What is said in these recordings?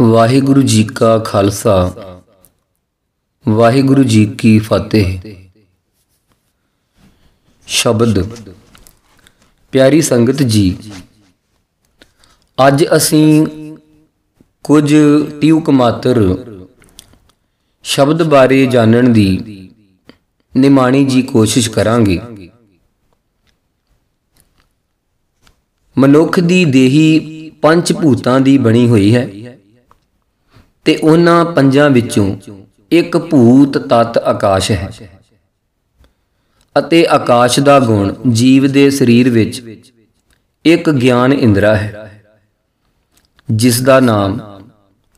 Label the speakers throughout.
Speaker 1: ਵਾਹਿਗੁਰੂ ਜੀ ਕਾ ਖਾਲਸਾ ਵਾਹਿਗੁਰੂ ਜੀ ਕੀ ਫਤਿਹ ਸ਼ਬਦ ਪਿਆਰੀ ਸੰਗਤ ਜੀ ਅੱਜ ਅਸੀਂ ਕੁਝ ਟਿਊਕ ਮਾਤਰ ਸ਼ਬਦ ਬਾਰੇ ਜਾਣਨ ਦੀ ਨਿਮਾਣੀ ਜੀ ਕੋਸ਼ਿਸ਼ ਕਰਾਂਗੇ ਮਨੁੱਖ ਦੀ ਦੇਹੀ ਪੰਜ ਭੂਤਾਂ ਦੀ ਬਣੀ ਹੋਈ ਹੈ ਤੇ ਉਹਨਾਂ ਪੰਜਾਂ ਵਿੱਚੋਂ ਇੱਕ ਭੂਤ ਤਤ ਆਕਾਸ਼ ਹੈ ਅਤੇ ਆਕਾਸ਼ ਦਾ ਗੁਣ ਜੀਵ ਦੇ ਸਰੀਰ ਵਿੱਚ ਇੱਕ ਗਿਆਨ ਇੰਦਰਾ ਹੈ ਜਿਸ ਦਾ ਨਾਮ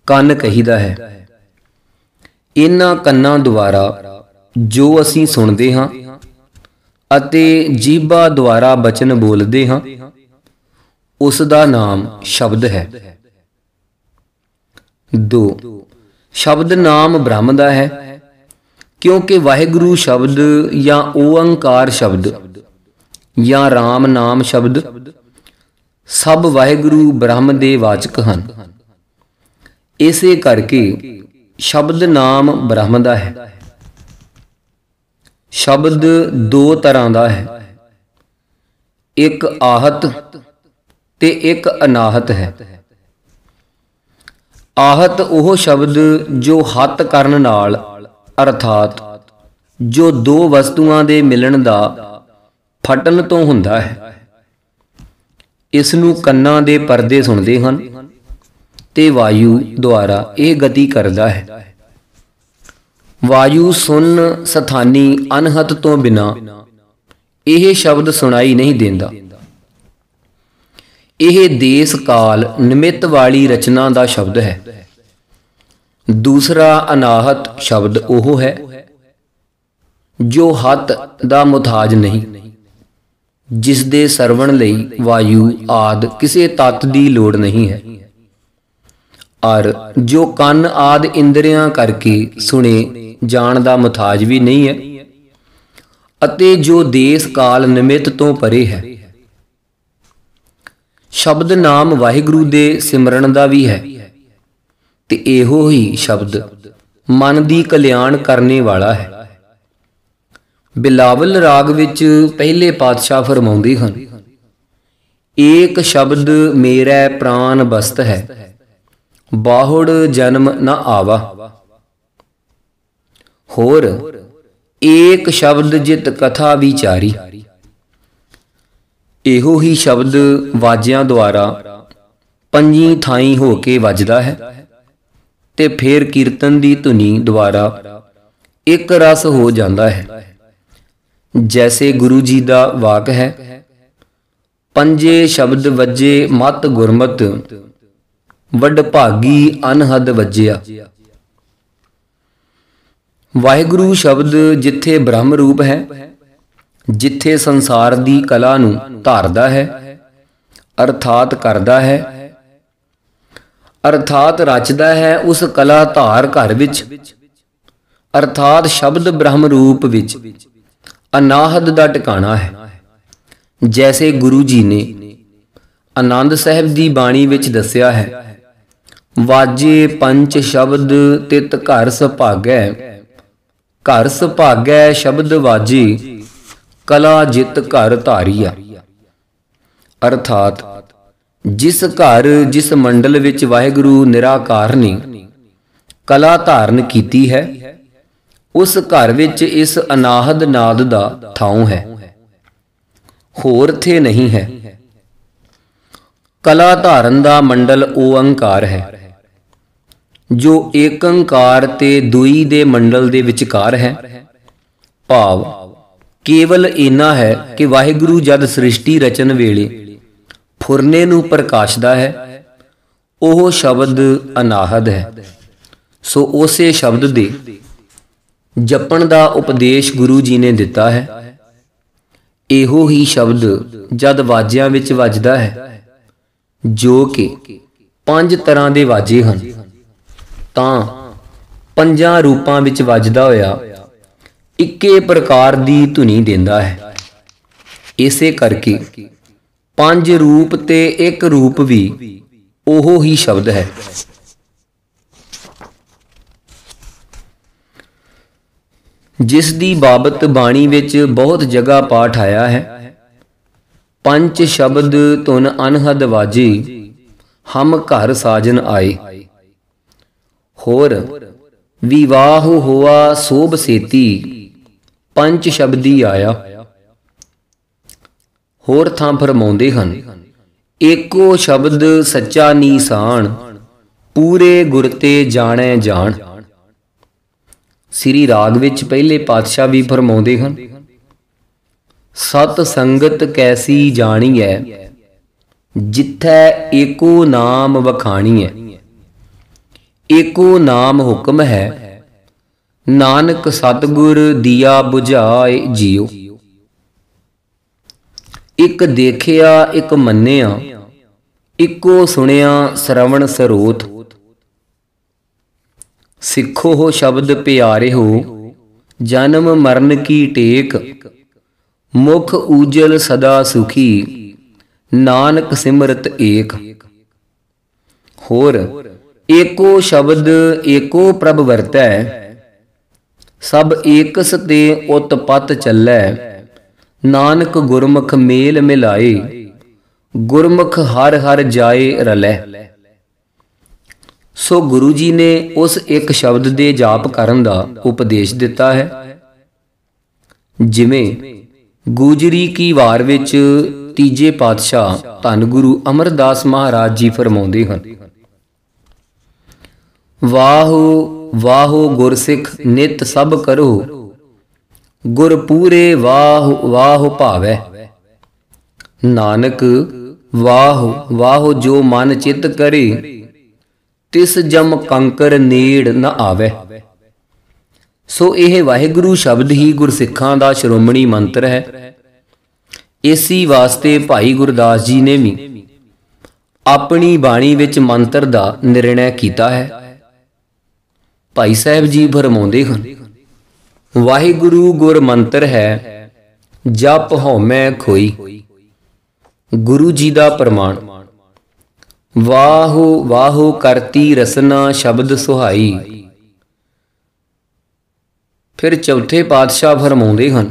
Speaker 1: ਕੰਨ ਕਹੀਦਾ ਹੈ ਇਹਨਾਂ ਕੰਨਾਂ ਦੁਆਰਾ ਜੋ ਅਸੀਂ ਸੁਣਦੇ ਹਾਂ ਅਤੇ ਜੀਭਾ ਦੁਆਰਾ ਬਚਨ ਬੋਲਦੇ ਹਾਂ ਉਸ ਦਾ ਨਾਮ ਸ਼ਬਦ ਹੈ 2 ਸ਼ਬਦ ਨਾਮ ਬ੍ਰਹਮ ਦਾ ਹੈ ਕਿਉਂਕਿ ਵਾਹਿਗੁਰੂ ਸ਼ਬਦ ਜਾਂ ਓੰਕਾਰ ਸ਼ਬਦ ਜਾਂ RAM ਨਾਮ ਸ਼ਬਦ ਸਭ ਵਾਹਿਗੁਰੂ ਬ੍ਰਹਮ ਦੇ ਵਾਚਕ ਹਨ ਇਸੇ ਕਰਕੇ ਸ਼ਬਦ ਨਾਮ ਬ੍ਰਹਮ ਦਾ ਹੈ ਸ਼ਬਦ ਦੋ ਤਰ੍ਹਾਂ ਦਾ ਹੈ ਇੱਕ ਆਹਤ ਤੇ ਇੱਕ ਅਨਾਹਤ ਹੈ ਆਹਤ ਉਹ ਸ਼ਬਦ ਜੋ ਹੱਤ ਕਰਨ ਨਾਲ ਅਰਥਾਤ ਜੋ ਦੋ ਵਸਤੂਆਂ ਦੇ ਮਿਲਣ ਦਾ ਫਟਣ ਤੋਂ ਹੁੰਦਾ ਹੈ ਇਸ ਨੂੰ ਕੰਨਾਂ ਦੇ ਪਰਦੇ ਸੁਣਦੇ ਹਨ ਤੇ ਵਾਯੂ ਦੁਆਰਾ ਇਹ ਗਤੀ ਕਰਦਾ ਹੈ ਵਾਯੂ ਸੁਨ ਸਥਾਨੀ ਅਨਹਤ ਤੋਂ ਬਿਨਾ ਇਹ ਸ਼ਬਦ ਸੁਣਾਈ ਨਹੀਂ ਦਿੰਦਾ ਇਹ ਦੇਸ ਕਾਲ ਨਿਮਿਤ ਵਾਲੀ ਰਚਨਾ ਦਾ ਸ਼ਬਦ ਹੈ ਦੂਸਰਾ ਅਨਾਹਤ ਸ਼ਬਦ ਉਹ ਹੈ ਜੋ ਹੱਤ ਦਾ ਮੁਤਾਜ ਨਹੀਂ ਜਿਸ ਦੇ ਸਰਵਣ ਲਈ ਵਾਯੂ ਆਦ ਕਿਸੇ ਤਤ ਦੀ ਲੋੜ ਨਹੀਂ ਹੈ ਔਰ ਜੋ ਕੰਨ ਆਦ ਇੰਦਰੀਆਂ ਕਰਕੇ ਸੁਣੇ ਜਾਣ ਦਾ ਮੁਤਾਜ ਵੀ ਨਹੀਂ ਹੈ ਅਤੇ ਜੋ ਦੇਸ ਕਾਲ ਨਿਮਿਤ ਤੋਂ ਪਰੇ ਹੈ ਸ਼ਬਦ ਨਾਮ ਵਾਹਿਗੁਰੂ ਦੇ ਸਿਮਰਨ ਦਾ ਵੀ ਹੈ ਤੇ ਇਹੋ ਹੀ ਸ਼ਬਦ ਮਨ ਦੀ ਕਲਿਆਣ ਕਰਨੇ ਵਾਲਾ ਹੈ ਬਿਲਾਵਲ ਰਾਗ ਵਿੱਚ ਪਹਿਲੇ ਪਾਤਸ਼ਾਹ ਫਰਮਾਉਂਦੇ ਹਨ ਏਕ ਸ਼ਬਦ ਮੇਰਾ ਪ੍ਰਾਨ ਬਸਤ ਹੈ ਬਾਹੜ ਜਨਮ ਨਾ ਆਵਾ ਹੋਰ ਏਕ ਸ਼ਬਦ ਜਿਤ ਕਥਾ ਵਿਚਾਰੀ ਇਹੋ ਹੀ ਸ਼ਬਦ ਵਾਜਿਆਂ ਦੁਆਰਾ ਪੰਜੀ ਥਾਈ ਹੋ ਕੇ ਵੱਜਦਾ ਹੈ ਤੇ ਫਿਰ ਕੀਰਤਨ ਦੀ ਧੁਨੀ ਦੁਆਰਾ ਇੱਕ ਰਸ ਹੋ ਜਾਂਦਾ ਹੈ ਜੈਸੇ ਗੁਰੂ ਜੀ ਦਾ ਵਾਕ ਹੈ ਪੰਜੇ ਸ਼ਬਦ ਵੱਜੇ ਮਤ ਗੁਰਮਤ ਵੱਡ ਭਾਗੀ ਅਨਹਦ ਵੱਜਿਆ ਵਾਹਿਗੁਰੂ ਸ਼ਬਦ ਜਿੱਥੇ ਬ੍ਰਹਮ ਰੂਪ ਹੈ ਜਿੱਥੇ ਸੰਸਾਰ ਦੀ ਕਲਾ ਨੂੰ ਧਾਰਦਾ ਹੈ ਅਰਥਾਤ ਕਰਦਾ ਹੈ ਅਰਥਾਤ ਰਚਦਾ ਹੈ ਉਸ ਕਲਾ ਧਾਰ ਘਰ ਵਿੱਚ ਅਰਥਾਤ ਸ਼ਬਦ ਬ੍ਰਹਮ ਰੂਪ ਵਿੱਚ ਅਨਾਹਦ ਦਾ ਟਿਕਾਣਾ ਹੈ ਜੈਸੇ ਗੁਰੂ ਜੀ ਨੇ ਆਨੰਦ ਸਾਹਿਬ ਦੀ ਬਾਣੀ ਵਿੱਚ ਦੱਸਿਆ ਹੈ ਵਾਜੇ ਪੰਜ ਸ਼ਬਦ ਤਿਤ ਘਰ ਸੁਭਾਗੈ ਘਰ ਸੁਭਾਗੈ ਸ਼ਬਦ ਵਾਜੀ ਕਲਾ ਜਿਤ ਘਰ ਧਾਰੀਆ ਅਰਥਾਤ ਜਿਸ ਘਰ ਜਿਸ ਮੰਡਲ ਵਿੱਚ ਵਾਹਿਗੁਰੂ ਨਿਰਾਕਾਰ ਨੇ ਕਲਾ ਧਾਰਨ ਕੀਤੀ ਹੈ ਉਸ ਘਰ ਵਿੱਚ ਇਸ ਅਨਾਹਦ ਨਾਦ ਦਾ ਥਾਉ ਹੈ ਹੋਰ ਥੇ ਨਹੀਂ ਹੈ ਕਲਾ ਧਾਰਨ ਦਾ ਮੰਡਲ ਓੰਕਾਰ ਹੈ ਜੋ ਏਕੰਕਾਰ ਤੇ ਦੁਈ ਦੇ ਮੰਡਲ ਦੇ ਵਿਚਕਾਰ ਹੈ ਭਾਵ ਕੇਵਲ ਇਨਾ ਹੈ ਕਿ ਵਾਹਿਗੁਰੂ ਜਦ ਸ੍ਰਿਸ਼ਟੀ ਰਚਨ ਵੇਲੇ ਫੁਰਨੇ ਨੂੰ ਪ੍ਰਕਾਸ਼ਦਾ ਹੈ ਉਹ ਸ਼ਬਦ ਅਨਾਹਦ ਹੈ ਸੋ ਉਸੇ ਸ਼ਬਦ ਦੇ ਜਪਣ ਦਾ ਉਪਦੇਸ਼ ਗੁਰੂ ਜੀ ਨੇ ਦਿੱਤਾ ਹੈ ਇਹੋ ਹੀ ਸ਼ਬਦ ਜਦ ਵਾਜਿਆਂ ਵਿੱਚ ਵੱਜਦਾ ਹੈ ਜੋ ਕਿ ਪੰਜ ਤਰ੍ਹਾਂ ਦੇ ਵਾਜੇ ਹਨ ਤਾਂ ਪੰਜਾਂ ਰੂਪਾਂ ਵਿੱਚ ਵੱਜਦਾ ਹੋਇਆ ਇੱਕੇ ਪ੍ਰਕਾਰ ਦੀ ਧੁਨੀ ਦਿੰਦਾ ਹੈ ਇਸੇ ਕਰਕੇ ਪੰਜ ਰੂਪ ਤੇ ਇੱਕ ਰੂਪ ਵੀ ਉਹੋ ਹੀ ਸ਼ਬਦ ਹੈ ਜਿਸ ਦੀ ਬਾਬਤ ਬਾਣੀ ਵਿੱਚ ਬਹੁਤ ਜਗ੍ਹਾ ਪਾਠ ਆਇਆ ਹੈ ਪੰਜ ਸ਼ਬਦ ਤੁਨ ਅਨਹਦ ਵਾਜੀ ਹਮ ਘਰ ਸਾਜਨ ਆਏ ਹੋਰ ਵਿਵਾਹ ਹੋਆ ਸੋਭ ਸੇਤੀ ਪੰਜ ਸ਼ਬਦੀ ਆਇਆ ਹੋਰ ਥਾਂ ਫਰਮਾਉਂਦੇ ਹਨ ਏਕੋ ਸ਼ਬਦ ਸੱਚਾ ਨੀਸਾਨ ਪੂਰੇ ਗੁਰ ਤੇ ਜਾਣੈ ਜਾਣ ਸ੍ਰੀ ਰਾਗ ਵਿੱਚ ਪਹਿਲੇ ਪਾਤਸ਼ਾਹ ਵੀ ਫਰਮਾਉਂਦੇ ਹਨ ਸਤ ਸੰਗਤ ਕੈਸੀ ਜਾਣੀ ਹੈ ਜਿੱਥੈ ਏਕੋ ਨਾਮ ਵਖਾਣੀ ਹੈ ਏਕੋ ਨਾਮ ਹੁਕਮ ਹੈ ਨਾਨਕ ਸਤਗੁਰ ਦੀਆ 부ਝਾਏ ਜਿਉ ਇੱਕ ਦੇਖਿਆ ਇੱਕ ਮੰਨਿਆ ਇੱਕੋ ਸੁਣਿਆ ਸ਼ਰਵਣ ਸਰੋਤ ਸਿੱਖੋ ਹੋ ਸ਼ਬਦ ਪਿਆਰੇ ਹੋ ਜਨਮ ਮਰਨ ਕੀ ਟੇਕ ਮੁਖ ਊਜਲ ਸਦਾ ਸੁਖੀ ਨਾਨਕ ਸਿਮਰਤ ਏਕ ਹੋਰ ਏਕੋ ਸ਼ਬਦ ਏਕੋ ਪ੍ਰਭ ਵਰਤੈ ਸਭ ਏਕਸ ਤੇ ਉਤਪਤ ਚੱਲੈ ਨਾਨਕ ਗੁਰਮੁਖ ਮੇਲ ਮਿਲਾਏ ਗੁਰਮੁਖ ਹਰ ਹਰ ਜਾਏ ਰਲੈ ਸੋ ਗੁਰੂ ਜੀ ਨੇ ਉਸ ਇੱਕ ਸ਼ਬਦ ਦੇ ਜਾਪ ਕਰਨ ਦਾ ਉਪਦੇਸ਼ ਦਿੱਤਾ ਹੈ ਜਿਵੇਂ ਗੂਜਰੀ ਕੀ ਵਾਰ ਵਿੱਚ ਤੀਜੇ ਪਾਤਸ਼ਾਹ ਧੰਨ ਗੁਰੂ ਅਮਰਦਾਸ ਮਹਾਰਾਜ ਜੀ ਫਰਮਾਉਂਦੇ ਹਨ ਵਾਹੂ ਵਾਹੋ ਗੁਰਸਿੱਖ ਨਿਤ ਸਭ ਕਰੋ ਗੁਰ ਪੂਰੇ ਵਾਹ ਵਾਹ ਭਾਵੈ ਨਾਨਕ ਵਾਹ ਵਾਹ ਜੋ ਮਨ ਚਿਤ ਕਰੇ ਤਿਸ ਜਮ ਕੰਕਰ ਨੀੜ ਨ ਆਵੇ ਸੋ ਇਹ ਵਾਹਿਗੁਰੂ ਸ਼ਬਦ ਹੀ ਗੁਰਸਿੱਖਾਂ ਦਾ ਸ਼੍ਰੋਮਣੀ ਮੰਤਰ ਹੈ ਇਸੀ ਵਾਸਤੇ ਭਾਈ ਗੁਰਦਾਸ ਜੀ ਨੇ ਵੀ ਆਪਣੀ ਬਾਣੀ ਵਿੱਚ ਮੰਤਰ ਦਾ ਨਿਰਣੈ ਕੀਤਾ ਹੈ ਭਾਈ ਸਾਹਿਬ ਜੀ ਫਰਮਾਉਂਦੇ ਹਨ ਵਾਹਿਗੁਰੂ ਗੁਰਮੰਤਰ ਹੈ ਜਪ ਹਉਮੈ ਖੋਈ ਗੁਰੂ ਜੀ ਦਾ ਪ੍ਰਮਾਣ ਵਾਹੋ ਵਾਹੋ ਕਰਤੀ ਰਸਨਾ ਸ਼ਬਦ ਸੁਹਾਈ ਫਿਰ ਚੌਥੇ ਪਾਤਸ਼ਾਹ ਫਰਮਾਉਂਦੇ ਹਨ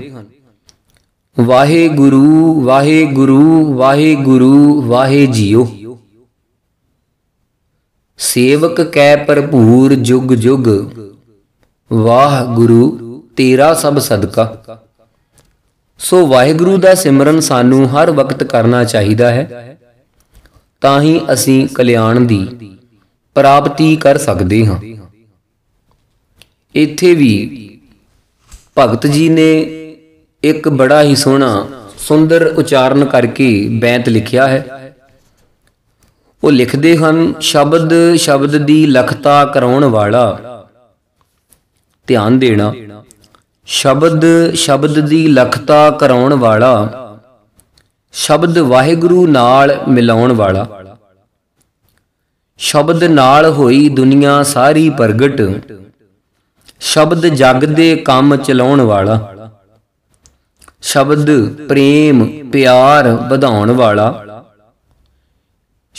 Speaker 1: ਵਾਹਿਗੁਰੂ ਵਾਹਿਗੁਰੂ ਵਾਹਿਗੁਰੂ ਵਾਹਿ ਜੀਓ ਸੇਵਕ ਕੈ ਭਰਪੂਰ ਜੁਗ ਜੁਗ ਵਾਹ ਗੁਰੂ ਤੇਰਾ ਸਭ ਸਦਕਾ ਸੋ ਵਾਹਿਗੁਰੂ ਦਾ ਸਿਮਰਨ ਸਾਨੂੰ ਹਰ ਵਕਤ ਕਰਨਾ ਚਾਹੀਦਾ ਹੈ ਤਾਂ ਹੀ ਅਸੀਂ ਕਲਿਆਣ ਦੀ ਪ੍ਰਾਪਤੀ ਕਰ ਸਕਦੇ ਹਾਂ ਇੱਥੇ ਵੀ ਭਗਤ ਜੀ ਨੇ ਇੱਕ ਬੜਾ ਹੀ ਸੋਹਣਾ ਸੁੰਦਰ ਉਚਾਰਨ ਕਰਕੇ ਬੈਂਤ ਲਿਖਿਆ ਹੈ ਉਹ ਲਿਖਦੇ ਹਨ ਸ਼ਬਦ ਸ਼ਬਦ ਦੀ ਲਖਤਾ ਕਰਾਉਣ ਵਾਲਾ ਧਿਆਨ ਦੇਣਾ ਸ਼ਬਦ ਸ਼ਬਦ ਦੀ ਲਖਤਾ ਕਰਾਉਣ ਵਾਲਾ ਸ਼ਬਦ ਵਾਹਿਗੁਰੂ ਨਾਲ ਮਿਲਾਉਣ ਵਾਲਾ ਸ਼ਬਦ ਨਾਲ ਹੋਈ ਦੁਨੀਆ ਸਾਰੀ ਪ੍ਰਗਟ ਸ਼ਬਦ ਜਗ ਦੇ ਕੰਮ ਚਲਾਉਣ ਵਾਲਾ ਸ਼ਬਦ ਪ੍ਰੇਮ ਪਿਆਰ ਵਧਾਉਣ ਵਾਲਾ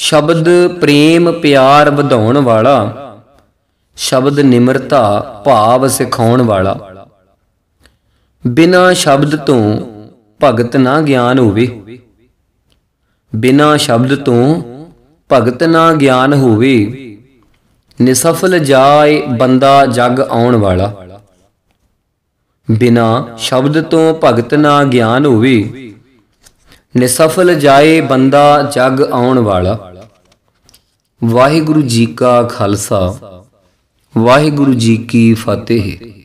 Speaker 1: ਸ਼ਬਦ ਪ੍ਰੇਮ ਪਿਆਰ ਵਧਾਉਣ ਵਾਲਾ ਸ਼ਬਦ ਨਿਮਰਤਾ ਭਾਵ ਸਿਖਾਉਣ ਵਾਲਾ ਬਿਨਾ ਸ਼ਬਦ ਤੋਂ ਭਗਤ ਨਾ ਗਿਆਨ ਹੋਵੇ ਬਿਨਾ ਸ਼ਬਦ ਤੋਂ ਭਗਤ ਨਾ ਗਿਆਨ ਹੋਵੇ ਨਿਸਫਲ ਜਾਏ ਬੰਦਾ ਜਗ ਆਉਣ ਵਾਲਾ ਬਿਨਾ ਸ਼ਬਦ ਤੋਂ ਭਗਤ ਨਾ ਗਿਆਨ ਹੋਵੇ ਨਿਸਫਲ ਜਾਏ ਬੰਦਾ ਜਗ ਆਉਣ ਵਾਲਾ ਵਾਹਿਗੁਰੂ ਜੀ ਕਾ ਖਾਲਸਾ ਵਾਹਿਗੁਰੂ ਜੀ ਕੀ ਫਤਿਹ